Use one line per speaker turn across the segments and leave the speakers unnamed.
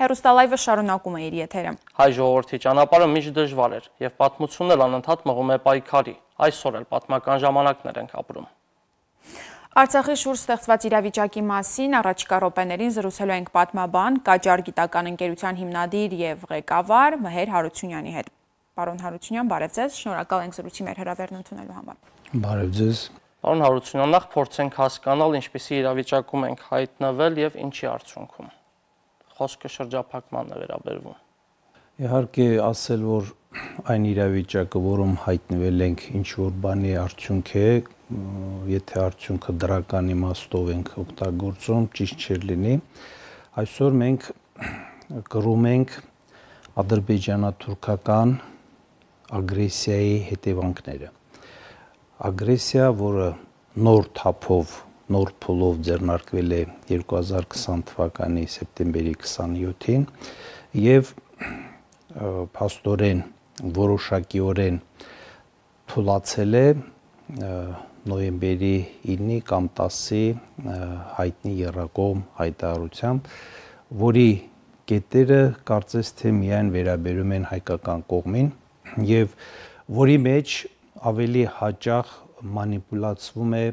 Հերուստալայվը շարունակում է իր եթերը։
Հայ ժողովրդի ճանապարհը միշտ դժվար էր եւ պատմությունն էլ անընդհատ մղում է պայքարի։ Այսօր էլ պատմական ժամանակներ ենք ապրում։
Արցախի շուրջ ստեղծված իրավիճակի մասին առաջիկա րոպեներին զրուցելու ենք պատմաբան, Կաջար գիտական ընկերության հիմնադիր եւ ղեկավար Մհեր Հարությունյանի հետ։ Պարոն Հարությունյան, բարև ձեզ, շնորհակալ ենք զրույցի մեր հրավերն ընդունելու համար։
Բարև ձեզ։
Պարոն Հարությունյան, նախ փորձենք հասկանալ, ինչպիսի իրավիճակում ենք հայտնվել եւ ինչի արդյունքում խոսքը շրջափակմանն է վերաբերվում։
Իհարկե ասել որ այն իրավիճակը, որում հայտնվել ենք, ինչ որ բանի արդյունք է, եթե արդյունքը դրական իմաստով ենք օգտագործում, ճիշտ չէր լինի։ Այսօր մենք գրում ենք ադրբեջանա-թուրքական ագրեսիայի հետևանքները։ Ագրեսիա, որը նոր թափով նոր փուլով ձեռնարկվել է 2020 թվականի սեպտեմբերի 27-ին եւ փաստորեն որոշակիորեն թուլացել է նոյեմբերի 9-ի կամ 10-ի հայտնի երակոմ հայտարարությամբ, որի կետերը կարծես թե միայն վերաբերում են հայկական կողմին եւ որի մեջ ավելի հաճախ մանիպուլացվում է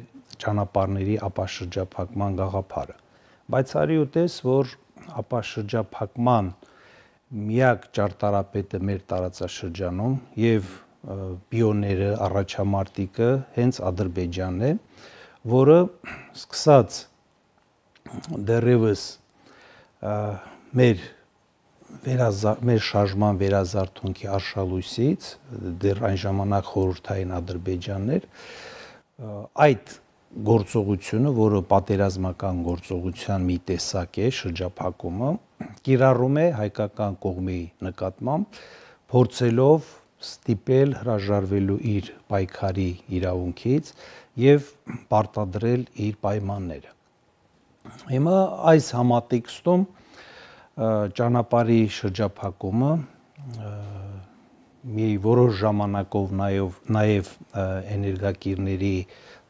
ճանապարհների ապաշրջափակման գաղափարը։ Բայց արի ու տես, որ ապաշրջափակման միակ ճարտարապետը մեր տարածաշրջանում եւ բիոները առաջամարտիկը հենց Ադրբեջանն է, որը սկսած դեռևս մեր վերազա մեր շարժման վերազարթունքի արշալույսից դեռ այն ժամանակ խորհրդային Ադրբեջաններ այդ գործողությունը, որը պատերազմական գործողության մի տեսակ է, շրջափակումը, կիրառում է հայկական կողմի նկատմամբ, փորձելով ստիպել հրաժարվելու իր պայքարի իրավունքից եւ պարտադրել իր պայմանները։ Հիմա այս համատեքստում ճանապարհի շրջափակումը մի որոշ ժամանակով նաեւ նաեւ էներգակիրների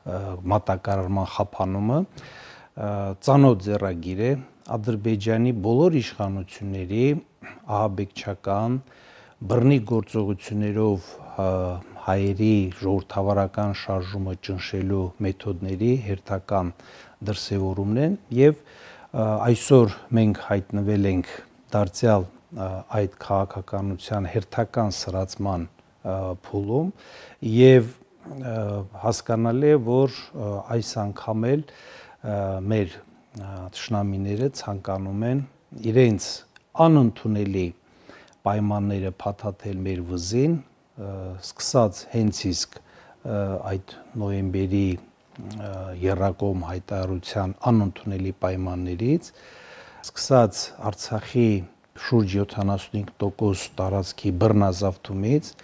մատակարարման խափանումը ծանոթ ձեռագիր է Ադրբեջանի բոլոր իշխանությունների ահաբեկչական բռնի գործողություններով հայերի ժողովրդավարական շարժումը ճնշելու մեթոդների հերթական դրսևորումն են եւ այսօր մենք հայտնվել ենք դարձյալ այդ քաղաքականության հերթական սրացման փուլում եւ հասկանալի է, որ այս անգամ էլ մեր ճշնամիները ցանկանում են իրենց անընդունելի պայմանները փաթաթել մեր վզին, սկսած հենց իսկ այդ նոյեմբերի երրակոմ հայտարարության անընդունելի պայմաններից, սկսած Արցախի շուրջ 75% տարածքի բռնազավթումից,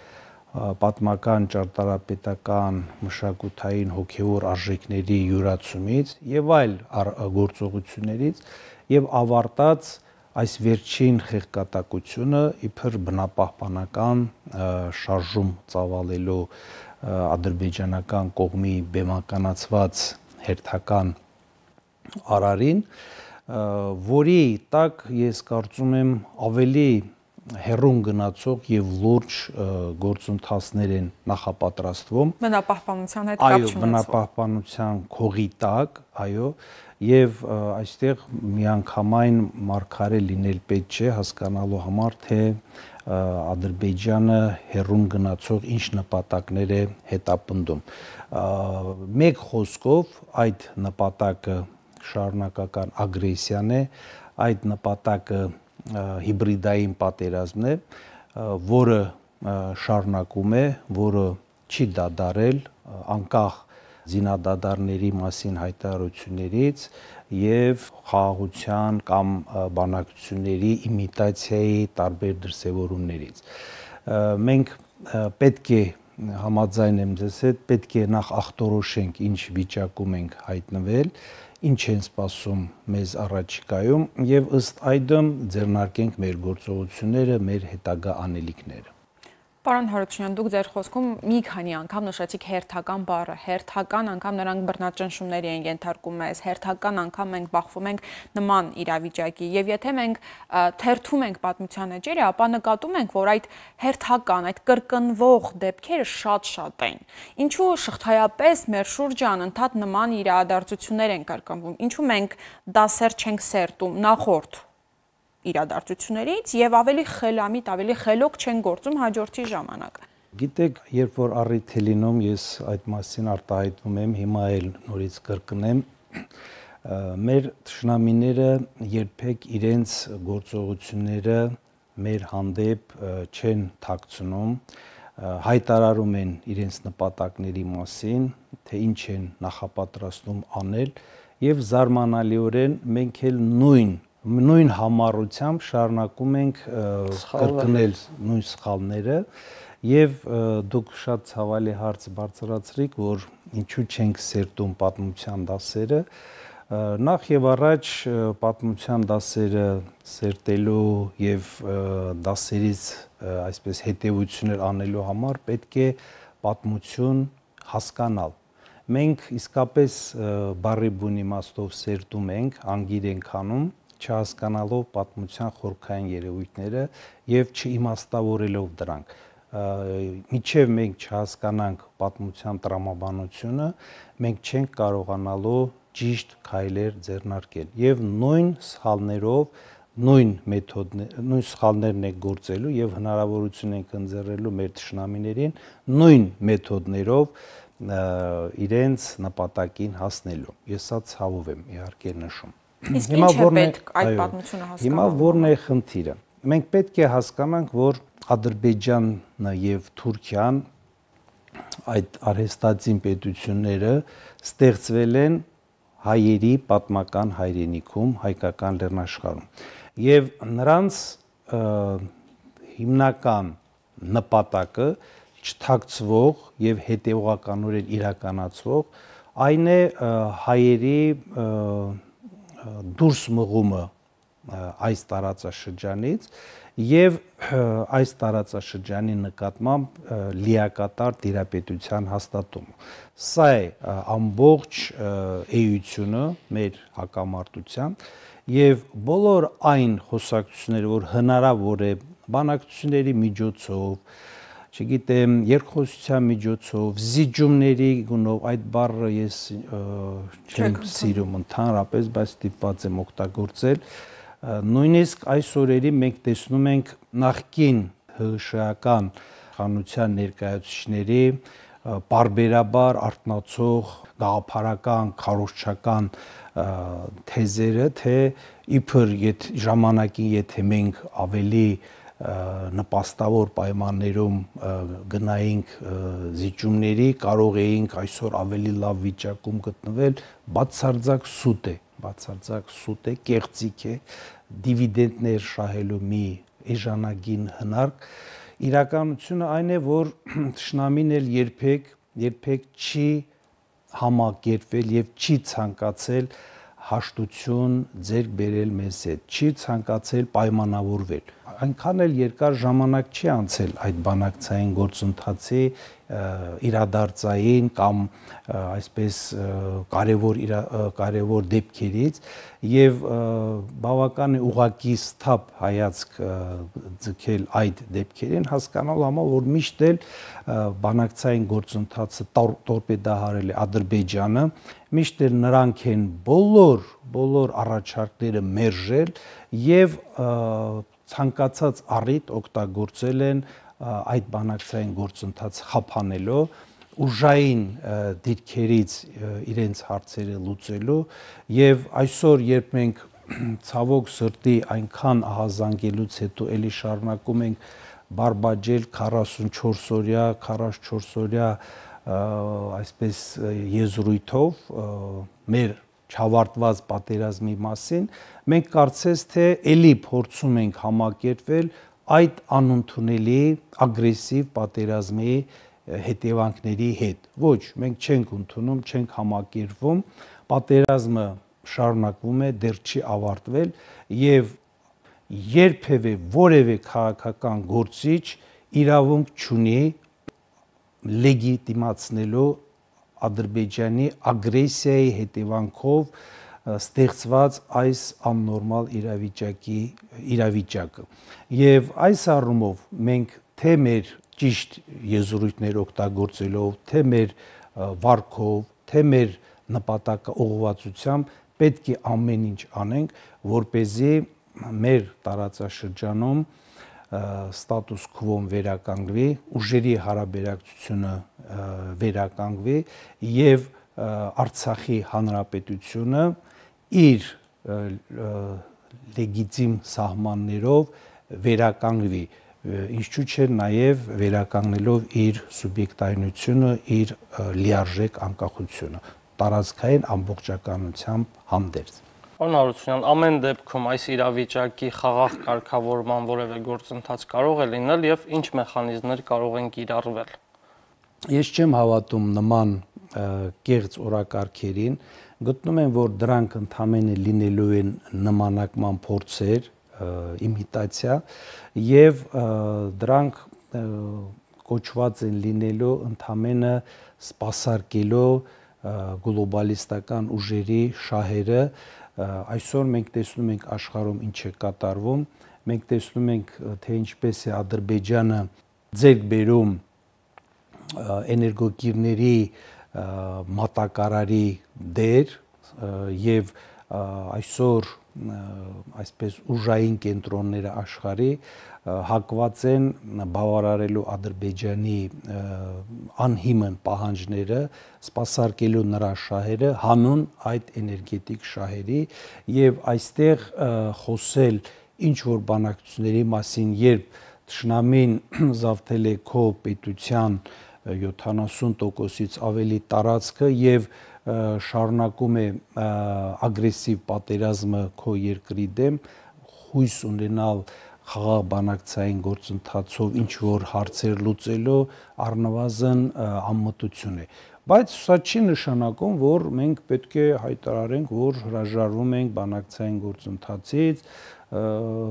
պատմական ճարտարապետական մշակութային հոգեոր արժեքների յուրացումից եւ այլ գործողություններից եւ ավարտած այս վերջին խեղկատակությունը իբր բնապահպանական շարժում ծավալելու ադրբեջանական կողմի բեմականացված հերթական արարին, որի տակ ես կարծում եմ ավելի հերոն գնացող եւ լուրջ գործընթացներ են նախապատրաստվում
մնապահպանության հետ կապ չունեցող այո
մնապահպանության քողի տակ այո եւ այստեղ միանգամայն մարգարե լինել պետք չէ հասկանալու համար թե Ադրբեջանը հերուն գնացող ինչ նպատակներ է հետապնդում մեկ խոսքով այդ նպատակը շարունակական ագրեսիան է այդ նպատակը հիբրիդային պատերազմն է, որը շարունակում է, որը չի դադարել անկախ զինադադարների մասին հայտարարություններից եւ խաղաղության կամ բանակցությունների իմիտացիայի տարբեր դրսևորումներից։ Մենք պետք է համաձայն եմ ձեզ հետ, պետք է նախ ախտորոշենք ինչ վիճակում ենք հայտնվել ինչ են սպասում մեզ առաջիկայում եւ ըստ այդմ ձեռնարկենք մեր գործողությունները, մեր հետագա անելիքները։
Պարոն Հարությունյան, դուք ձեր խոսքում մի քանի անգամ նշեցիք հերթական բառը, հերթական անգամ նրանք բռնաճնշումների են ենթարկում մեզ, հերթական անգամ մենք բախվում ենք նման իրավիճակի, եւ եթե մենք թերթում ենք պատմության էջերը, ապա նկատում ենք, որ այդ հերթական, այդ կրկնվող դեպքերը շատ-շատ են։ Ինչու շղթայապես մեր շուրջան ընդհանրդ նման իրադարձություններ են կրկնվում։ Ինչու մենք դա սեր չենք սերտում նախորդ իրադարձություններից եւ ավելի խելամիտ, ավելի խելոք չեն գործում հաջորդի ժամանակ։
Գիտեք, երբ որ առիթ է լինում, ես այդ մասին արտահայտում եմ, հիմա էլ նորից կրկնեմ, մեր ճշնամիները երբեք իրենց գործողությունները մեր հանդեպ չեն ཐակցնում հայտարարում են իրենց նպատակների մասին, թե ինչ են նախապատրաստում անել եւ զարմանալիորեն մենք էլ նույն նույն համառությամբ շարունակում ենք կրկնել նույն սխալները եւ դուք շատ ցավալի հարց բարձրացրիք, որ ինչու չենք սերտում պատմության դասերը։ Նախ եւ առաջ պատմության դասերը սերտելու եւ դասերից այսպես հետեւություններ անելու համար պետք է պատմություն հասկանալ մենք իսկապես բարի բուն իմաստով սերտում ենք, անգիր ենք անում, չհասկանալով պատմության խորքային երևույթները եւ չիմաստավորելով դրանք միջև մենք չհասկանանք պատմության տրամաբանությունը մենք չենք կարողանալու ճիշտ քայլեր ձեռնարկել եւ նույն սխալներով նույն մեթոդներ, նույն սխալներն է գործելու եւ հնարավորություն ենք ընձեռելու մեր ճշնամիներին նույն մեթոդներով իրենց նպատակին հասնելու։ Ես սա ցավով եմ իհարկե նշում։ Իսկ հիմա որն է այդ պատմությունը հասկանալ։ Հիմա որն է խնդիրը։ Մենք պետք է հասկանանք, որ Ադրբեջանը եւ Թուրքիան այդ արհեստացին պետությունները ստեղծվել են հայերի պատմական հայրենիքում, հայկական լեռնաշխարհում։ Եվ նրանց հիմնական նպատակը չթակցվող եւ հետեւողականորեն իրականացվող այն է հայերի և, դուրս մղումը այս տարածաշրջանից եւ այս տարածաշրջանի նկատմամբ լիակատար դիրապետության հաստատում։ Սա է ամբողջ էությունը մեր հակամարտության եւ բոլոր այն խոսակցությունները, որ հնարավոր է բանակցությունների միջոցով, չգիտեմ, երկխոսության միջոցով, զիջումների գունով այդ բառը ես չեմ սիրում ընդհանրապես, բայց ստիպված եմ օգտագործել։ Նույնիսկ այս օրերի մենք տեսնում ենք նախկին ՀՇ-ական խանության ներկայացուցիչների բարբերաբար արտնացող գաղափարական, քարոշչական թեզերը, թե իբր եթե ժամանակին եթե մենք ավելի և, նպաստավոր պայմաններում գնայինք զիջումների, կարող էինք այսօր ավելի լավ վիճակում գտնվել, բացարձակ սուտ է, բացարձակ սուտ է, կեղծիք է, դիվիդենդներ շահելու մի էժանագին հնարք։ Իրականությունը այն է, որ Շնամին էլ երբեք երբեք չի համակերպվել եւ չի ցանկացել երբ հաշտություն ձեր բերել մեզ հետ, չի ցանկացել պայմանավորվել։ Այնքան էլ երկար ժամանակ չի անցել այդ բանակցային գործընթացի իրադարձային կամ այսպես կարևոր իրա, կարևոր դեպքերից եւ բավական է ուղակի սթափ հայացք ձգել այդ դեպքերին հասկանալ համար որ միշտ էլ բանակցային գործընթացը տորպեդահարել է Ադրբեջանը միշտ էլ նրանք են բոլոր բոլոր առաջարկները մերժել եւ ցանկացած առիթ օգտագործել են այդ բանակցային գործընթաց խափանելով ուժային դիրքերից իրենց հարցերը լուծելու եւ այսօր երբ մենք ցավոք սրտի այնքան ահազանգելուց հետո էլի շարունակում ենք բարբաջել 44 օրյա 44 օրյա այսպես եզրույթով մեր չավարտված պատերազմի մասին մենք կարծես թե էլի փորձում ենք համակերպվել այդ անընդունելի ագրեսիվ պատերազմի հետևանքների հետ։ Ոչ, մենք չենք ընդունում, չենք համակերպվում, պատերազմը շարունակվում է, դեռ չի ավարտվել եւ երբևէ որևէ քաղաքական գործիչ իրավունք չունի լեգիտիմացնելու Ադրբեջանի ագրեսիայի հետևանքով ստեղծված այս աննորմալ իրավիճակի իրավիճակը։ Եվ այս առումով մենք թե մեր ճիշտ եզրույթներ օգտագործելով, թե մեր վարկով, թե մեր նպատակը ուղղվածությամբ պետք է ամեն ինչ անենք, որ เป զի մեր տարածաշրջանում ստատուս քվոն վերականգնվի, ուժերի հարաբերակցությունը վերականգնվի եւ Արցախի հանրապետությունը և, իր լեգիտիմ սահմաններով վերականգնվի ինչու՞ չէ նաև վերականգնելով իր սուբյեկտայինությունը, իր լիարժեք անկախությունը տարածքային ամբողջականությամբ հանդերձ։
Անարությունյան, ամեն դեպքում այս իրավիճակի խաղաղ կարգավորման որևէ գործընթաց կարող է լինել եւ ինչ մեխանիզմներ կարող են կիրառվել։
Ես չեմ հավատում նման կեղծ օրակարգերին, գտնում են, որ դրանք ընդամենը լինելու են նմանակման փորձեր, իմիտացիա եւ դրանք կոչված են լինելու ընդամենը սпасարկելու գլոբալիստական ուժերի շահերը այսօր մենք տեսնում ենք աշխարհում ինչ է կատարվում մենք տեսնում ենք թե ինչպես է Ադրբեջանը ձեր բերում էներգոկիրների մատակարարի դեր եւ այսօր այսպես ուժային կենտրոնները աշխարի հակված են բավարարելու Ադրբեջանի անհիմն պահանջները, սпасարկելու նրա շահերը հանուն այդ էներգետիկ շահերի եւ այստեղ խոսել ինչ որ բանակցությունների մասին, երբ Տշնամին զավթել է քո պետության և, 70%-ից ավելի տարածքը եւ շարունակում է ագրեսիվ պատերազմը քո երկրի դեմ հույս ունենալ խաղաբանակցային գործընթացով ինչ որ հարցեր լուծելու առնվազն ամմտություն է բայց սա չի նշանակում որ մենք պետք է հայտարարենք որ հրաժարվում ենք բանակցային գործընթացից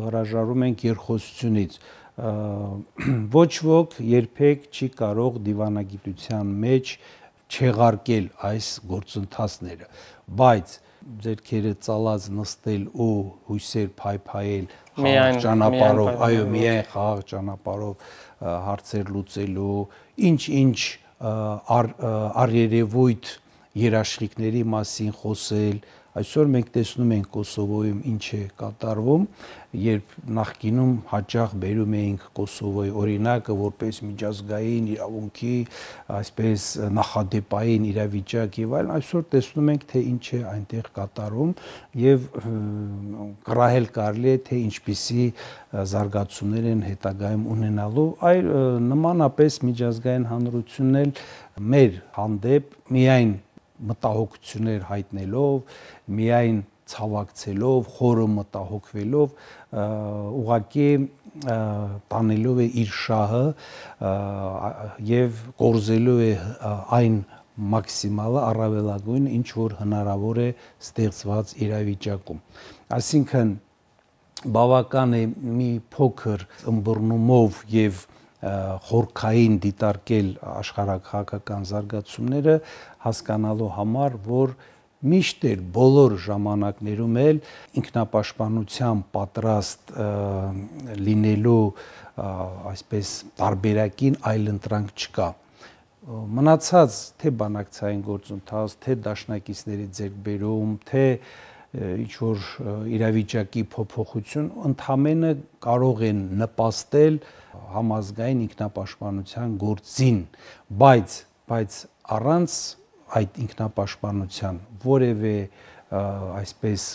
հրաժարվում ենք երկխոսությունից ոչ ոք երբեք չի կարող դիվանագիտության մեջ չեղարկել այս գործընթացները, բայց ձեր քերը ծալած նստել ու հույսեր փայփայել խաղաղ ճանապարհով, այո, միայն խաղաղ ճանապարհով հարցեր լուծելու, ինչ-ինչ առ, առ, առերևույթ երաշխիքների մասին խոսել, Այսօր մենք տեսնում ենք Կոսովոյում ինչ է կատարվում, երբ նախկինում հաճախ բերում էինք Կոսովոյի օրինակը որպես միջազգային իրավունքի, այսպես նախադեպային իրավիճակ եւ այլն, այսօր տեսնում ենք թե ինչ է այնտեղ կատարվում եւ գրահել կարելի է թե ինչպիսի զարգացումներ են հետագայում ունենալու, այլ նմանապես միջազգային հանրությունն էլ մեր հանդեպ միայն մտահոգություններ հայտնելով, միայն ցավակցելով, խորը մտահոգվելով, ուղակի տանելով է իր շահը եւ կորզելու է այն մաքսիմալը առավելագույն ինչ որ հնարավոր է ստեղծված իրավիճակում այսինքն բավական է մի փոքր ըմբռնումով եւ և խորքային դիտարկել աշխարհակական զարգացումները հասկանալու համար, որ միշտ էր բոլոր ժամանակներում էլ ինքնապաշտպանության պատրաստ լինելու այսպես տարբերակին այլ ընտրանք չկա մնացած թե բանակցային գործընթաց, թե դաշնակիցների ձերբերում, թե և, ինչ որ իրավիճակի փոփոխություն ընդհանրը կարող են նպաստել համազգային ինքնապաշտպանության գործին, բայց բայց առանց այդ ինքնապաշտպանության որևէ այսպես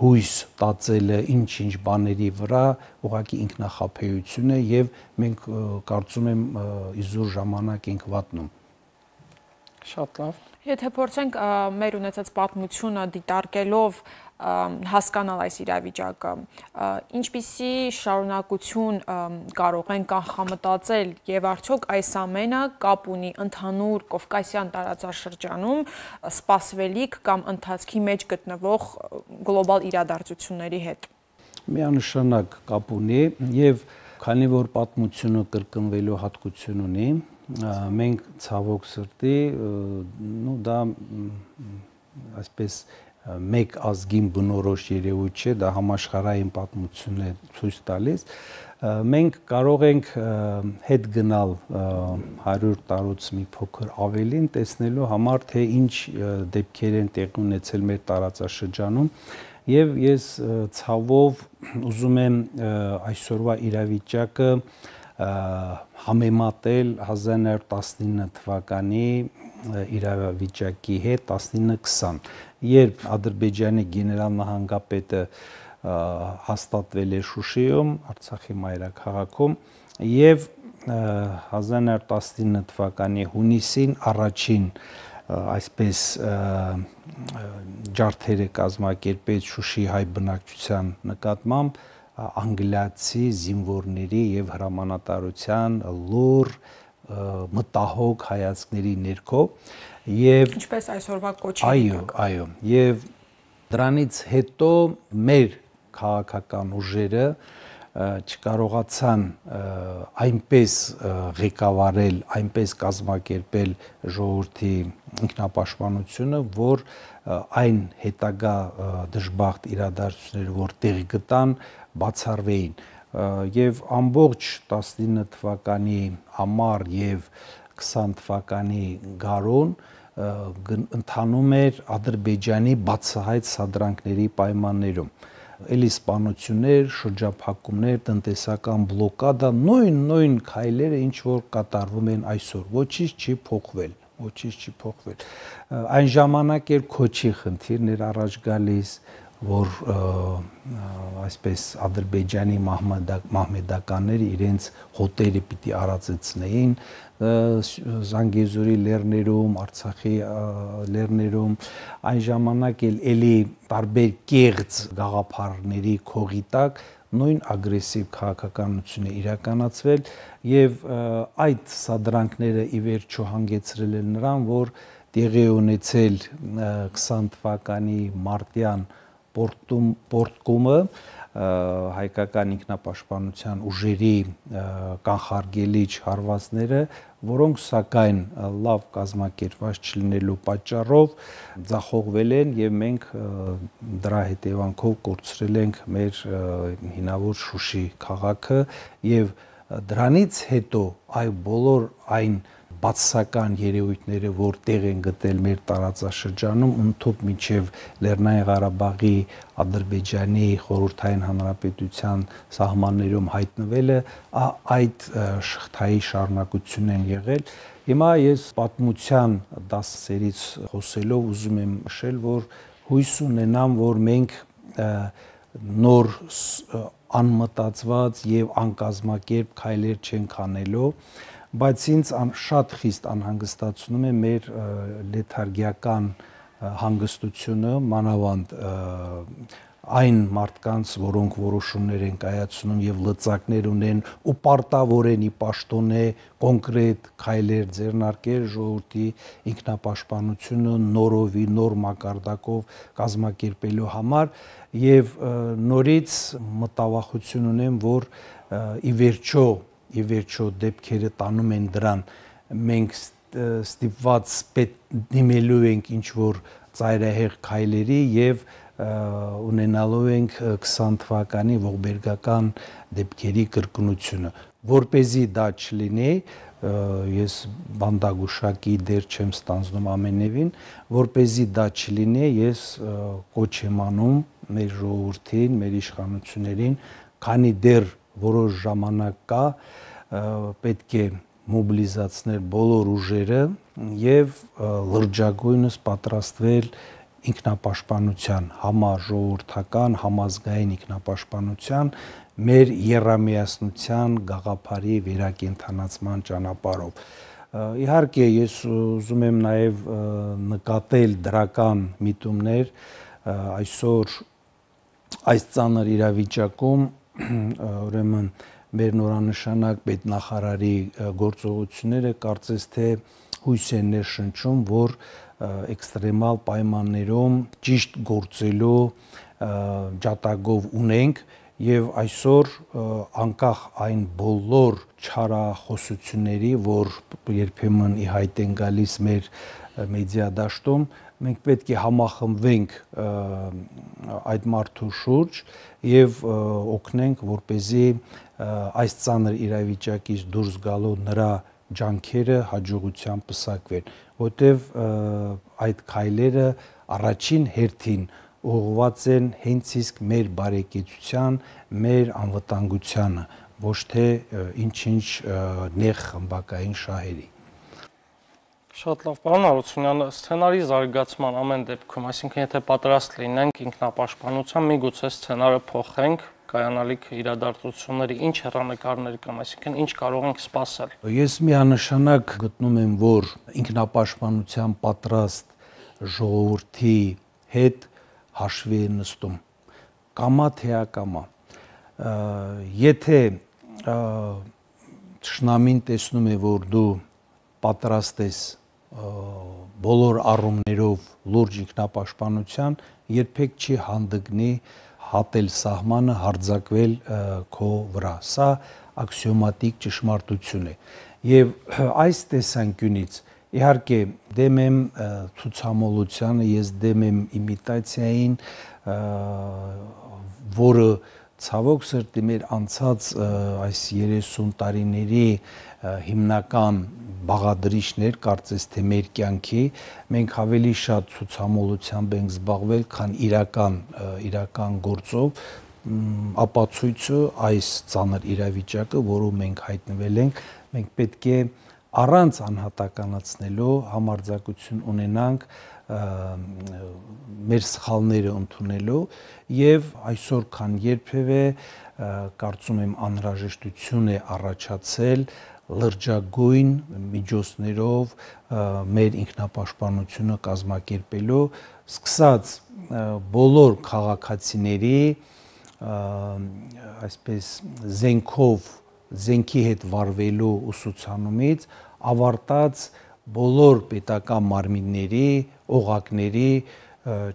հույս տածելը ինչ-ինչ բաների վրա ուղղակի ինքնախապեյություն է եւ մենք կարծում եմ իզուր ժամանակ ենք վատնում Շատ լավ։
Եթե փորձենք մեր ունեցած պատմությունը դիտարկելով հասկանալ այս իրավիճակը, ինչպիսի շարունակություն կարող են կանխամտածել եւ արդյոք այս ամենը կապ ունի ընդհանուր Կովկասյան տարածաշրջանում սպասվելիք կամ ընթացքի մեջ գտնվող գլոբալ իրադարձությունների հետ։
Միանշանակ կապ ունի եւ քանի որ պատմությունը կրկնվելու հատկություն ունի, մենք ցավոք սրտի նո դա այսպես մեկ ազգին բնորոշ երևույթ չէ, դա համաշխարհային պատմությունն է ցույց տալիս։ Մենք կարող ենք հետ գնալ 100 տարուց մի փոքր ավելին տեսնելու համար թե ինչ դեպքեր են տեղի ունեցել մեր տարածաշրջանում եւ ես ցավով ուզում եմ այսօրվա իրավիճակը համեմատել 1919 թվականի իրավիճակի հետ 1920, երբ Ադրբեջանի գեներալ նահանգապետը հաստատվել է Շուշիում, Արցախի մայրաքաղաքում եւ 1919 թվականի հունիսին առաջին այսպես ջարդերը կազմակերպեց Շուշի հայ բնակչության նկատմամբ անգլիացի զինվորների եւ հրամանատարության լուր մտահոգ հայացքների ներքո եւ
ինչպես այսօրվա կոչի այո այո
եւ դրանից հետո մեր քաղաքական ուժերը չկարողացան այնպես ղեկավարել, այնպես կազմակերպել ժողովրդի ինքնապաշտպանությունը, որ այն հետագա դժբախտ իրադարձությունները, որ տեղի գտան, բացառվեին եւ ամբողջ 19 թվականի ամառ եւ 20 թվականի գարուն ընթանում էր Ադրբեջանի բացահայտ սադրանքների պայմաններում էլի սպանություններ, շրջափակումներ, տնտեսական բլոկադա, նույն նույն քայլերը ինչ որ կատարվում են այսօր, ոչինչ չի փոխվել, ոչինչ չի փոխվել։ Այն ժամանակ էր քոչի խնդիրներ առաջ գալիս, որ այսպես ադրբեջանի մահմեդականները իրենց հոտերը պիտի արածեցնեին Զանգեզուրի լեռներում, Արցախի լեռներում այն ժամանակ էլ էլի տարբեր կեղծ գաղափարների քողի տակ նույն ագրեսիվ քաղաքականությունը իրականացվել եւ այդ սադրանքները ի վերջո հանգեցրել են նրան, որ տեղի ունեցել 20 թվականի մարտյան պորտում պորտկումը հայկական ինքնապաշտպանության ուժերի կանխարգելիչ հարվածները, որոնք սակայն լավ կազմակերպված չլինելու պատճառով ձախողվել են եւ մենք դրա հետևանքով կորցրել ենք մեր հինավոր Շուշի քաղաքը եւ դրանից հետո այ բոլոր այն, այն բացասական երևույթները, որ տեղ են գտել մեր տարածաշրջանում, ընդཐུպ միջև Լեռնային Ղարաբաղի Ադրբեջանի խորհրդային հանրապետության սահմաններում հայտնվելը, այդ շղթայի շարունակությունն են եղել։ Հիմա ես պատմության դասերից խոսելով ուզում եմ նշել, որ հույս ունենամ, որ մենք նոր անմտածված եւ անկազմակերպ քայլեր չենք անելու բայց ինձ ան, շատ խիստ անհանգստացնում է մեր լեթարգիական հանգստությունը մանավանդ այն մարդկանց, որոնք որոշումներ են կայացնում եւ լծակներ ունեն ու պարտավոր են ի պաշտոնե կոնկրետ քայլեր ձեռնարկել ժողովրդի ինքնապաշտպանությունը նորովի նոր մակարդակով կազմակերպելու համար եւ նորից մտավախություն ունեմ, որ ի վերջո եւ վերջո դեպքերը տանում են դրան մենք ստիպված պետք դիմելու ենք ինչ որ ծայրահեղ քայլերի եւ ունենալու ենք 20 թվականի ողբերգական դեպքերի կրկնությունը որ เป զի դա չլինի ես բանդագուշակի դեր չեմ ստանձնում ամենևին, որպեսզի դա չլինի, ես կոչ եմ անում մեր ժողովրդին, մեր իշխանություններին, քանի դեռ որոշ ժամանակ կա, պետք է մոբիլիզացնել բոլոր ուժերը եւ լրջագույնս պատրաստվել ինքնապաշտպանության, համաժողովրդական, համազգային ինքնապաշտպանության մեր երամիասնության գաղափարի վերակենդանացման ճանապարհով։ Իհարկե, ես ուզում եմ նաև նկատել դրական միտումներ այսօր այս ծանր իրավիճակում ուրեմն մեր նորանշանակ պետնախարարի գործողությունները կարծես թե հույս են ներշնչում, որ էքստրեմալ պայմաններում ճիշտ գործելու ջատագով ունենք եւ այսօր անկախ այն բոլոր չարախոսությունների, որ երբեմն ի հայտ են գալիս մեր մեդիա դաշտում, մենք պետք է համախմբվենք այդ մարդու շուրջ եւ օգնենք որ เป զի այս ցաներ իրավիճակից դուրս գալու նրա ջանքերը հաջողությամբ պսակվեն, որտեվ այդ քայլերը առաջին հերթին ուղղված են հենց իսկ մեր բարեկեցության, մեր անվտանգությանը, ոչ թե ինչ-ինչ նեղ խմբակային շահերի։
Շատ լավ, պարոն Արությունյան, սցենարի զարգացման ամեն դեպքում, այսինքն եթե պատրաստ լինենք ինքնապաշտպանության, միգուցե սցենարը փոխենք կայանալիք իրադարձությունների ինչ հերանեկարներ կան, այսինքն ինչ կարող ենք սпасել։
Ես միանշանակ գտնում եմ, որ ինքնապաշտպանության պատրաստ ժողովրդի հետ հաշվի է նստում։ Կամա թե ակամա։ Եթե ճշնամին տեսնում է, որ դու պատրաստ ես բոլոր առումներով լուրջ ինքնապաշտպանության երբեք չի հանդգնի հատել սահմանը, հարձակվել քո վրա։ Սա аксиոմատիկ ճշմարտություն է։ Եվ այս տեսանկյունից իհարկե դեմ եմ ցուցամոլությանը, ես դեմ եմ իմիտացիային, որը ցավոք սրտի մեր անցած այս 30 տարիների հիմնական բաղադրիչներ կարծես թե մեր կյանքի մենք ավելի շատ ցուցամոլությամբ ենք զբաղվել, քան իրական իրական գործով ապացույցը այս ցաներ իրավիճակը, որում մենք հայտնվել ենք, մենք պետք է առանց անհատականացնելու համարձակություն ունենանք մեր սխալները ընդունելու եւ այսօր քան երբևէ կարծում եմ անհրաժեշտություն է առաջացել լրջագույն միջոցներով մեր ինքնապաշտպանությունը կազմակերպելու սկսած բոլոր քաղաքացիների այսպես զենքով զենքի հետ վարվելու ուսուցանումից ավարտած բոլոր պետական մարմինների օղակների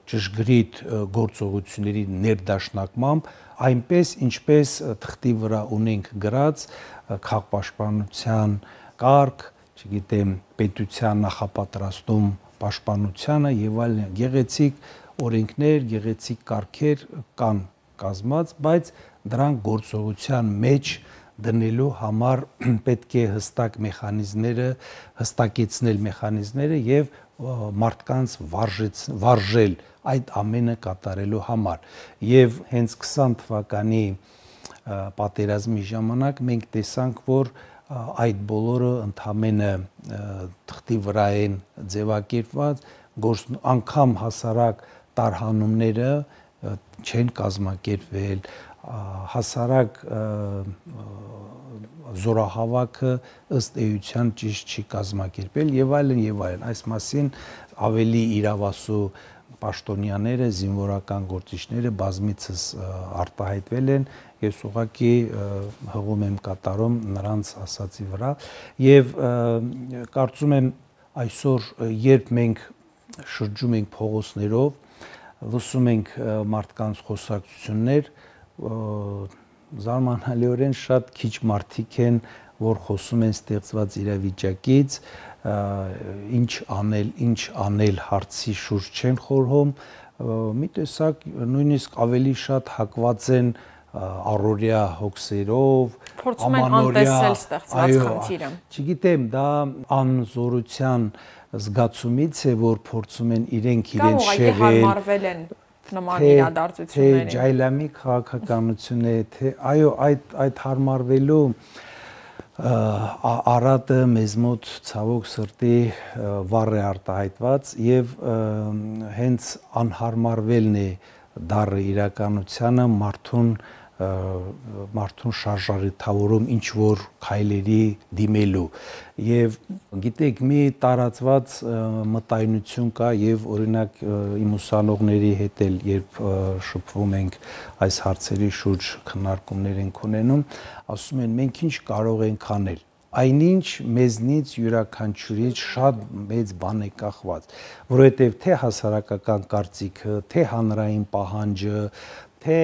ճշգրիտ գործողությունների ներդաշնակմամբ այնպես ինչպես թղթի վրա ունենք գրած քաղաքապաշտպանության կարգ, չգիտեմ, պետության նախապատրաստում պաշտպանությանը եւ այլն գեղեցիկ օրենքներ, գեղեցիկ կարգեր կան կազմած, բայց դրանք գործողության մեջ դնելու համար պետք է հստակ մեխանիզմները, հստակեցնել մեխանիզմները եւ մարդկանց վարժեց վարժել այդ ամենը կատարելու համար եւ հենց 20 թվականի պատերազմի ժամանակ մենք տեսանք որ այդ բոլորը ընդհանմենը թղթի վրա են ձևակերպված գործ անգամ հասարակ տարհանումները չեն կազմակերպվել հասարակ և, զորահավաքը ըստ էության ճիշտ չի կազմակերպել եւ այլն եւ այլն այս մասին ավելի իրավասու պաշտոնյաները, զինվորական գործիչները բազմիցս արտահայտվել են, ես ուղակի հղում եմ կատարում նրանց ասացի վրա եւ կարծում եմ այսօր երբ մենք շրջում ենք փողոցներով, լսում ենք մարդկանց խոսակցություններ, զարմանալիորեն շատ քիչ մարդիկ են, որ խոսում են ստեղծված իրավիճակից, ինչ անել, ինչ անել հարցի շուրջ չեն խորհում, մի տեսակ նույնիսկ ավելի շատ հակված են առորյա հոգսերով, փորձում են անտեսել ստեղծված խնդիրը։ Չգիտեմ, դա անզորության զգացումից է, որ փորձում են իրենք իրեն շեղել։ Կամ ուղղակի հարմարվել
են նման իրադարձությունների։ Թե
ջայլամի քաղաքականությունն է, թե այո, այդ այդ հարմարվելու առատը մեզ մոտ ցավոք սրտի վառ է արտահայտված եւ հենց անհարմարվելն է դառը իրականությանը մարդուն մարդուն շարժարիթավորում ինչ որ քայլերի դիմելու եւ գիտեք մի տարածված մտայնություն կա եւ օրինակ իմ ուսանողների հետ էլ երբ շփվում ենք այս հարցերի շուրջ քննարկումներ ենք ունենում ասում են մենք ինչ կարող ենք անել այնինչ մեզնից յուրաքանչյուրից շատ մեծ բան է կախված, որովհետև թե հասարակական կարծիքը, թե հանրային պահանջը, թե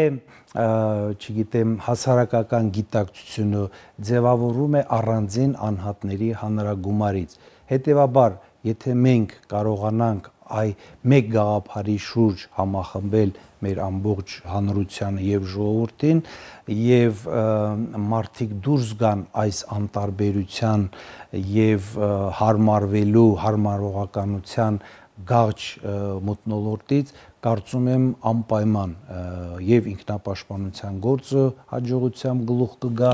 չգիտեմ հասարակական գիտակցությունը ձևավորվում է առանձին անհատների հանրագումարից հետեւաբար եթե մենք կարողանանք այ մեկ գաղափարի շուրջ համախմբել մեր ամբողջ հանրությանը եւ ժողովրդին եւ մարդիկ դուրս գան այս անտարբերության եւ հարմարվելու հարմարողականության գաղճ մտնոլորտից կարծում եմ անպայման եւ ինքնապաշտպանության գործը հաջողությամբ գլուխ կգա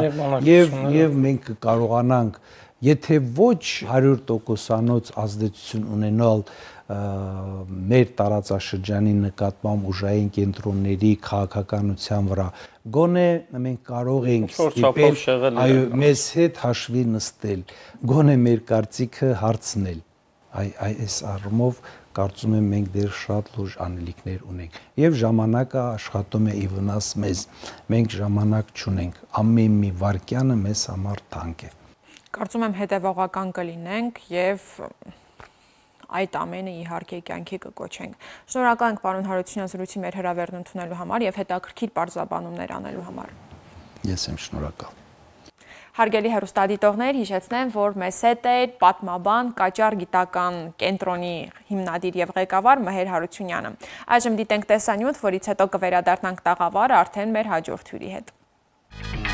եւ եւ մենք կկարողանանք եթե ոչ 100%-անոց ազդեցություն ունենալ մեր տարածաշրջանի նկատմամբ ուժային կենտրոնների քաղաքականության վրա գոնե մենք կարող ենք ստիպել այո մեզ հետ հաշվի նստել գոնե մեր կարծիքը հարցնել այ այ այս առումով կարծում եմ մենք դեռ շատ լուրջ անելիքներ ունենք եւ ժամանակը աշխատում է ի վնաս մեզ մենք ժամանակ չունենք ամեն մի վարքյանը մեզ համար թանկ է
կարծում եմ հետևողական կլինենք եւ այդ ամենը իհարկե կյանքի կկոչենք։ Շնորհակալ ենք պարոն Հարությունյան զրույցի մեր հրավերն ընդունելու համար եւ հետաքրքիր բարձաբանումներ անելու համար։
Ես եմ շնորհակալ։
Հարգելի հերոստադիտողներ, հիշեցնեմ, որ մեզ հետ է պատմաբան Կաճար գիտական կենտրոնի հիմնադիր եւ ղեկավար Մհեր Հարությունյանը։ Այժմ դիտենք տեսանյութ, որից հետո կվերադառնանք տաղավարը արդեն մեր հաջորդ հյուրի հետ։ Thank you.